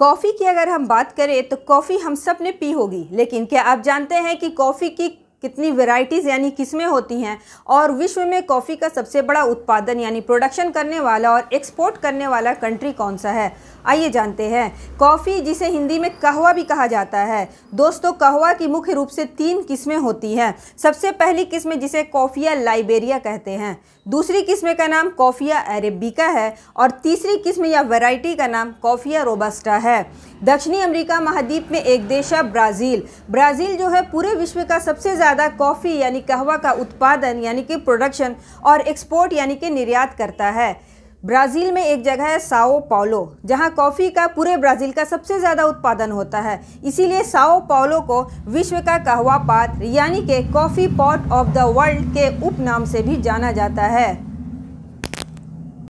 coffee की अगर हम बात करें तो कॉफ़ी हम सब ने पी होगी लेकिन क्या आप जानते हैं कि कॉफ़ी की कितनी वेराइटीज़ यानी किस्में होती हैं और विश्व में कॉफ़ी का सबसे बड़ा उत्पादन यानी प्रोडक्शन करने वाला और एक्सपोर्ट करने वाला कंट्री कौन सा है आइए जानते हैं कॉफ़ी जिसे हिंदी में कहवा भी कहा जाता है दोस्तों कहवा की मुख्य रूप से तीन किस्में होती हैं सबसे पहली किस्म जिसे कॉफ़िया लाइबेरिया कहते हैं दूसरी किस्म का नाम कॉफ़िया अरेबिका है और तीसरी किस्म या वैरायटी का नाम कॉफ़िया रोबास्टा है दक्षिणी अमेरिका महाद्वीप में एक देश है ब्राज़ील ब्राज़ील जो है पूरे विश्व का सबसे ज़्यादा ज़्यादा कॉफ़ी यानी कहवा का उत्पादन यानी कि प्रोडक्शन और एक्सपोर्ट यानी कि निर्यात करता है ब्राज़ील में एक जगह है साओ पाओलो जहां कॉफ़ी का पूरे ब्राज़ील का सबसे ज़्यादा उत्पादन होता है इसीलिए साओ पाओलो को विश्व का कहवा पात यानी कि coffee pot of the world के उपनाम से भी जाना जाता है